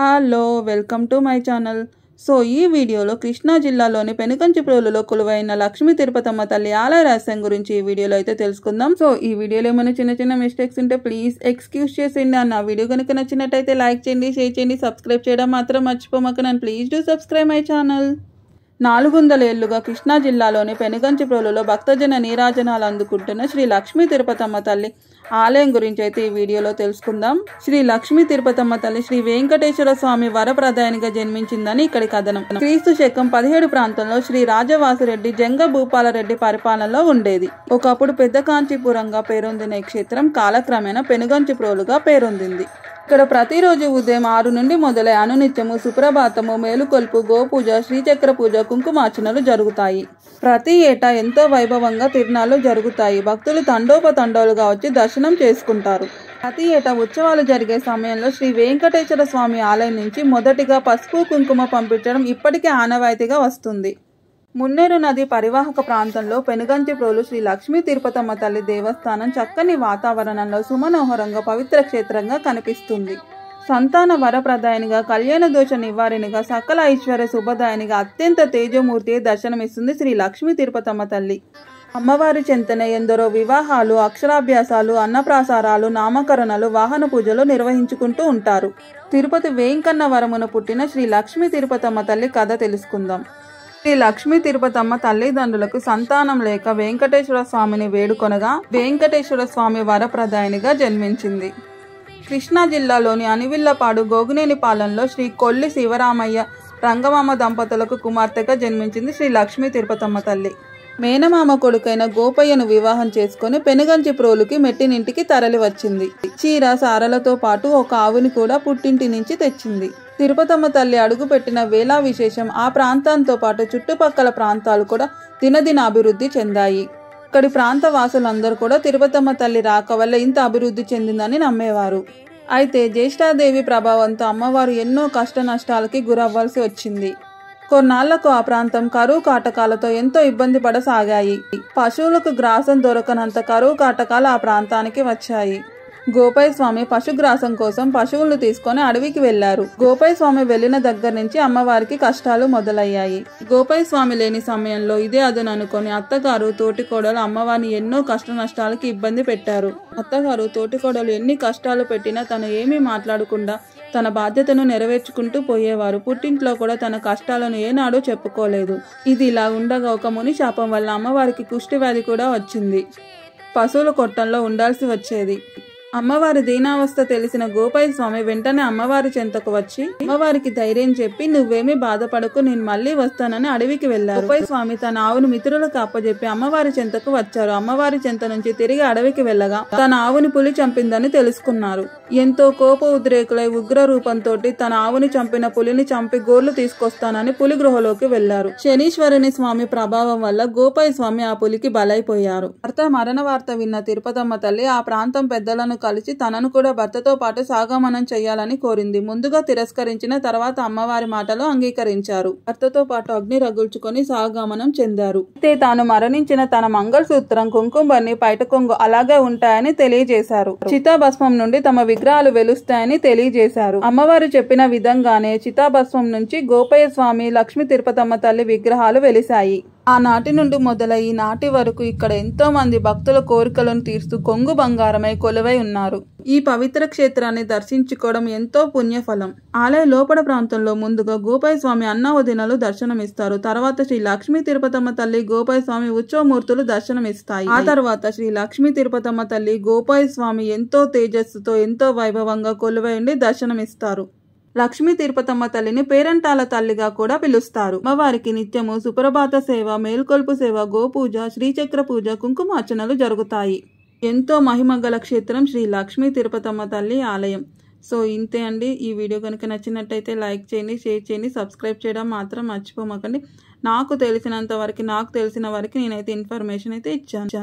hello welcome to my channel so ఈ వీడియోలో కృష్ణా జిల్లాలోని పెనుకంచిప్రోలులో కొలువైన లక్ష్మీ తిరుపతమ్మ తల్లి ఆలయ రహస్యం గురించి ఈ వీడియోలో అయితే తెలుసుకుందాం సో ఈ వీడియోలో ఏమైనా చిన్న చిన్న మిస్టేక్స్ ఉంటే ప్లీజ్ ఎక్స్క్యూజ్ చేసేయండి అన్న వీడియో కనుక నచ్చినట్టయితే లైక్ చేయండి షేర్ చేయండి సబ్స్క్రైబ్ చేయడం మాత్రం మర్చిపోమాక నన్ను please do subscribe my channel నాలుగు వందల ఏళ్లుగా కృష్ణా జిల్లాలోని పెనుగంచిప్రోలులో భక్తజన నీరాజనాలు అందుకుంటున్న శ్రీ లక్ష్మీ తిరుపతమ్మ తల్లి ఆలయం గురించి అయితే ఈ వీడియోలో తెలుసుకుందాం శ్రీ లక్ష్మీ తిరుపతమ్మ తల్లి శ్రీ వెంకటేశ్వర స్వామి వరప్రధానిగా జన్మించిందని ఇక్కడి కథనం క్రీస్తు శకం పదిహేడు ప్రాంతంలో శ్రీ రాజవాసిరెడ్డి జంగ భూపాలరెడ్డి పరిపాలనలో ఉండేది ఒకప్పుడు పెద్ద కాంచీపురంగా పేరొందిన ఈ క్షేత్రం కాలక్రమేణా పెనుగంచిప్రోలుగా పేరొందింది ఇక్కడ ప్రతిరోజు ఉదయం ఆరు నుండి మొదలై అనునిత్యము సుప్రభాతము మేలుకొల్పు గోపూజ శ్రీచక్ర పూజ కుంకుమార్చనలు జరుగుతాయి ప్రతి ఏటా ఎంతో వైభవంగా తిరునాళ్ళు జరుగుతాయి భక్తులు తండోపతండోలుగా వచ్చి దర్శనం చేసుకుంటారు ప్రతి ఏటా ఉత్సవాలు జరిగే సమయంలో శ్రీ వెంకటేశ్వర స్వామి ఆలయం నుంచి మొదటిగా పసుపు కుంకుమ పంపించడం ఇప్పటికే ఆనవాయితీగా వస్తుంది మున్నేరు నది పరివాహక ప్రాంతంలో పెనుగంచిప్రోలు శ్రీ లక్ష్మీ తిరుపతమ్మ తల్లి దేవస్థానం చక్కని వాతావరణంలో సుమనోహరంగా పవిత్ర క్షేత్రంగా కనిపిస్తుంది సంతాన వరప్రదాయనిగా కళ్యాణ దోష నివారినిగా సకల ఐశ్వర్య శుభదాయనిగా అత్యంత తేజమూర్తి దర్శనమిస్తుంది శ్రీ లక్ష్మీ తిరుపతమ్మ తల్లి అమ్మవారి చెంతన ఎందరో వివాహాలు అక్షరాభ్యాసాలు అన్నప్రాసారాలు నామకరణలు వాహన పూజలు నిర్వహించుకుంటూ ఉంటారు తిరుపతి వేంకన్న వరమున పుట్టిన శ్రీ లక్ష్మీ తిరుపతమ్మ తల్లి కథ తెలుసుకుందాం శ్రీ లక్ష్మీ తిరుపతమ్మ తల్లిదండ్రులకు సంతానం లేక వెంకటేశ్వర స్వామిని వేడుకొనగా వెంకటేశ్వర స్వామి వరప్రదాయనిగా జన్మించింది కృష్ణా జిల్లాలోని అనివిల్లపాడు గోగునేనిపాలెంలో శ్రీ కొల్లి శివరామయ్య రంగమామ దంపతులకు కుమార్తెగా జన్మించింది శ్రీ లక్ష్మీ తిరుపతమ్మ తల్లి మేనమామ కొడుకైన గోపయ్యను వివాహం చేసుకుని పెనుగంచి ప్రోలుకి మెట్టినింటికి తరలి వచ్చింది చీర సారలతో పాటు ఒక ఆవుని కూడా పుట్టింటి నుంచి తెచ్చింది తిరుపతమ్మ తల్లి అడుగుపెట్టిన వేలా విశేషం ఆ ప్రాంతంతో పాటు చుట్టుపక్కల ప్రాంతాలు కూడా దినదిన అభివృద్ధి చెందాయి ఇక్కడి ప్రాంత వాసులందరూ కూడా తిరుపతమ్మ తల్లి రాక వల్ల ఇంత అభివృద్ధి చెందిందని నమ్మేవారు అయితే జ్యేష్ఠాదేవి ప్రభావంతో అమ్మవారు ఎన్నో కష్ట నష్టాలకి గురవ్వాల్సి వచ్చింది కొన్నాళ్లకు ఆ ప్రాంతం కరువు కాటకాలతో ఎంతో ఇబ్బంది పడసాగాయి పశువులకు గ్రాసం దొరకనంత కరువు కాటకాలు ఆ ప్రాంతానికి వచ్చాయి గోపాయ స్వామి పశుగ్రాసం కోసం పశువులను తీసుకొని అడవికి వెళ్లారు గోపాయ స్వామి వెళ్లిన దగ్గర నుంచి అమ్మవారికి కష్టాలు మొదలయ్యాయి గోపాయ స్వామి లేని సమయంలో ఇదే అదననుకొని అత్తగారు తోటికోడలు అమ్మవారిని ఎన్నో కష్ట నష్టాలకి ఇబ్బంది పెట్టారు అత్తగారు తోటికోడలు ఎన్ని కష్టాలు పెట్టినా తను ఏమీ మాట్లాడకుండా తన బాధ్యతను నెరవేర్చుకుంటూ పోయేవారు పుట్టింట్లో కూడా తన కష్టాలను ఏనాడో చెప్పుకోలేదు ఇది ఇలా ఉండగా ఒక ముని శాపం వల్ల అమ్మవారికి కుష్టి వ్యాధి కూడా వచ్చింది పశువుల కొట్టంలో ఉండాల్సి వచ్చేది అమ్మవారి దీనావస్థ తెలిసిన గోపాయ స్వామి వెంటనే అమ్మవారి చెంతకు వచ్చి అమ్మవారికి ధైర్యం చెప్పి నువ్వేమీ బాధపడకు నేను మళ్ళీ వస్తానని అడవికి వెళ్ళారు గోపాయ స్వామి తన ఆవును మిత్రులకు అప్పజెప్పి అమ్మవారి చెంతకు వచ్చారు అమ్మవారి చెంత నుంచి తిరిగి అడవికి వెళ్ళగా తన ఆవుని పులి చంపిందని తెలుసుకున్నారు ఎంతో కోప ఉద్రేకులై ఉగ్ర రూపంతో తన ఆవుని చంపిన పులిని చంపి గోర్లు తీసుకొస్తానని పులి గృహలోకి వెళ్లారు శనీశ్వరుని స్వామి ప్రభావం వల్ల గోపాయ స్వామి ఆ పులికి బలైపోయారు భర్త మరణ వార్త విన్న తిరుపతమ్మ తల్లి ఆ ప్రాంతం పెద్దలను కలిసి తనను కూడా భర్తతో పాటు సాగమనం చేయాలని కోరింది ముందుగా తిరస్కరించిన తర్వాత అమ్మవారి మాటలో అంగీకరించారు భర్తతో పాటు అగ్ని రగుల్చుకొని సాగమనం చెందారు అయితే తాను మరణించిన తన మంగళ సూత్రం కుంకుమన్ని పైట కొంగు అలాగే ఉంటాయని తెలియజేశారు చితాభస్మం నుండి తమ విగ్రహాలు వెలుస్తాయని తెలియజేశారు అమ్మవారు చెప్పిన విధంగానే చితాభస్మం నుంచి గోపయ్య స్వామి లక్ష్మీ తిరుపతమ్మ తల్లి విగ్రహాలు వెలిశాయి ఆనాటి నుండి మొదలై ఈనాటి వరకు ఇక్కడ ఎంతో మంది భక్తుల కోరికలను తీరుస్తూ కొంగు బంగారమై కొలువై ఉన్నారు ఈ పవిత్ర క్షేత్రాన్ని దర్శించుకోవడం ఎంతో పుణ్యఫలం ఆలయ లోపల ప్రాంతంలో ముందుగా గోపాయ స్వామి అన్నవదినలు దర్శనమిస్తారు తర్వాత శ్రీ లక్ష్మీ తిరుపతమ్మ తల్లి గోపాయ స్వామి ఉత్సవమూర్తులు దర్శనమిస్తాయి ఆ తర్వాత శ్రీ లక్ష్మీ తిరుపతమ్మ తల్లి గోపాయ స్వామి ఎంతో తేజస్సుతో ఎంతో వైభవంగా కొలువై ఉండి దర్శనమిస్తారు లక్ష్మీ తిరుపతమ్మ తల్లిని పేరంటాల తల్లిగా కూడా పిలుస్తారు అమ్మవారికి నిత్యము సుప్రభాత సేవ మేల్కొల్పు సేవ గోపూజ శ్రీచక్ర పూజ కుంకుమార్చనలు జరుగుతాయి ఎంతో మహిమగల క్షేత్రం శ్రీ లక్ష్మీ తిరుపతమ్మ తల్లి ఆలయం సో ఇంతే అండి ఈ వీడియో కనుక నచ్చినట్టయితే లైక్ చేయండి షేర్ చేయండి సబ్స్క్రైబ్ చేయడం మాత్రం మర్చిపోమకండి నాకు తెలిసినంత వరకు నాకు తెలిసిన వరకు నేనైతే ఇన్ఫర్మేషన్ అయితే ఇచ్చాను